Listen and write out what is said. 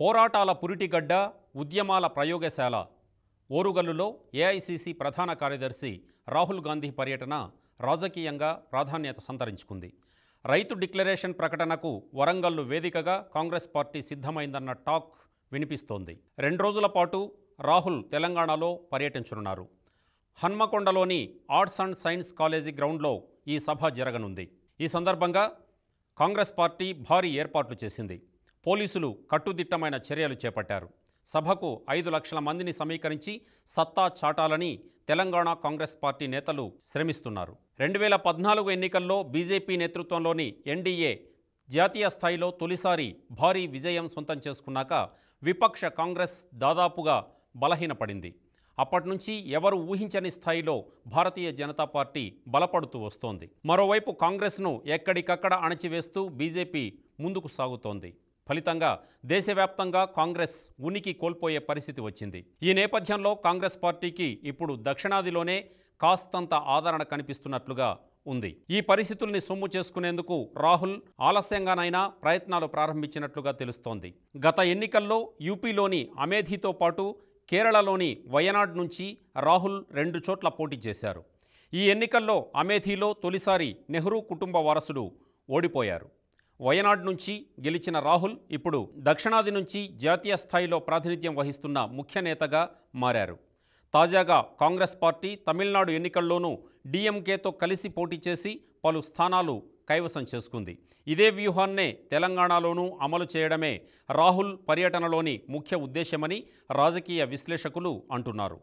పోరాటాల పురిటిగడ్డ ఉద్యమాల ప్రయోగశాల ఓరుగల్లులో ఏఐసిసి ప్రధాన కార్యదర్శి రాహుల్ గాంధీ పర్యటన రాజకీయంగా ప్రాధాన్యత సంతరించుకుంది రైతు డిక్లరేషన్ ప్రకటనకు వరంగల్లు వేదికగా కాంగ్రెస్ పార్టీ సిద్ధమైందన్న టాక్ వినిపిస్తోంది రెండు రోజుల పాటు రాహుల్ తెలంగాణలో పర్యటించనున్నారు హన్మకొండలోని ఆర్ట్స్ అండ్ సైన్స్ కాలేజీ గ్రౌండ్లో ఈ సభ జరగనుంది ఈ సందర్భంగా కాంగ్రెస్ పార్టీ భారీ ఏర్పాట్లు చేసింది పోలీసులు కట్టుదిట్టమైన చర్యలు చేపట్టారు సభకు ఐదు లక్షల మందిని సమీకరించి సత్తా చాటాలని తెలంగాణ కాంగ్రెస్ పార్టీ నేతలు శ్రమిస్తున్నారు రెండు వేల పద్నాలుగు ఎన్నికల్లో బీజేపీ నేతృత్వంలోని ఎన్డీఏ జాతీయ స్థాయిలో తొలిసారి భారీ విజయం సొంతం చేసుకున్నాక విపక్ష కాంగ్రెస్ దాదాపుగా బలహీనపడింది అప్పటి నుంచి ఎవరు ఊహించని స్థాయిలో భారతీయ జనతా పార్టీ బలపడుతూ వస్తోంది మరోవైపు కాంగ్రెస్ను ఎక్కడికక్కడ అణచివేస్తూ బీజేపీ ముందుకు సాగుతోంది ఫలితంగా దేశవ్యాప్తంగా కాంగ్రెస్ ఉనికి కోల్పోయే పరిస్థితి వచ్చింది ఈ నేపథ్యంలో కాంగ్రెస్ పార్టీకి ఇప్పుడు దక్షిణాదిలోనే కాస్తంత ఆదరణ కనిపిస్తున్నట్లుగా ఉంది ఈ పరిస్థితుల్ని సొమ్ము చేసుకునేందుకు రాహుల్ ఆలస్యంగానైనా ప్రయత్నాలు ప్రారంభించినట్లుగా తెలుస్తోంది గత ఎన్నికల్లో యూపీలోని అమేధితో పాటు కేరళలోని వయనాడ్ నుంచి రాహుల్ రెండు చోట్ల పోటీ చేశారు ఈ ఎన్నికల్లో అమేథీలో తొలిసారి నెహ్రూ కుటుంబ వారసుడు ఓడిపోయారు వయనాడ్ నుంచి గెలిచిన రాహుల్ ఇప్పుడు దక్షిణాది నుంచి జాతీయ స్థాయిలో ప్రాతినిధ్యం వహిస్తున్న ముఖ్య నేతగా మారారు తాజాగా కాంగ్రెస్ పార్టీ తమిళనాడు ఎన్నికల్లోనూ డీఎంకేతో కలిసి పోటీ చేసి పలు స్థానాలు కైవసం చేసుకుంది ఇదే వ్యూహాన్నే తెలంగాణలోనూ అమలు చేయడమే రాహుల్ పర్యటనలోని ముఖ్య ఉద్దేశమని రాజకీయ విశ్లేషకులు అంటున్నారు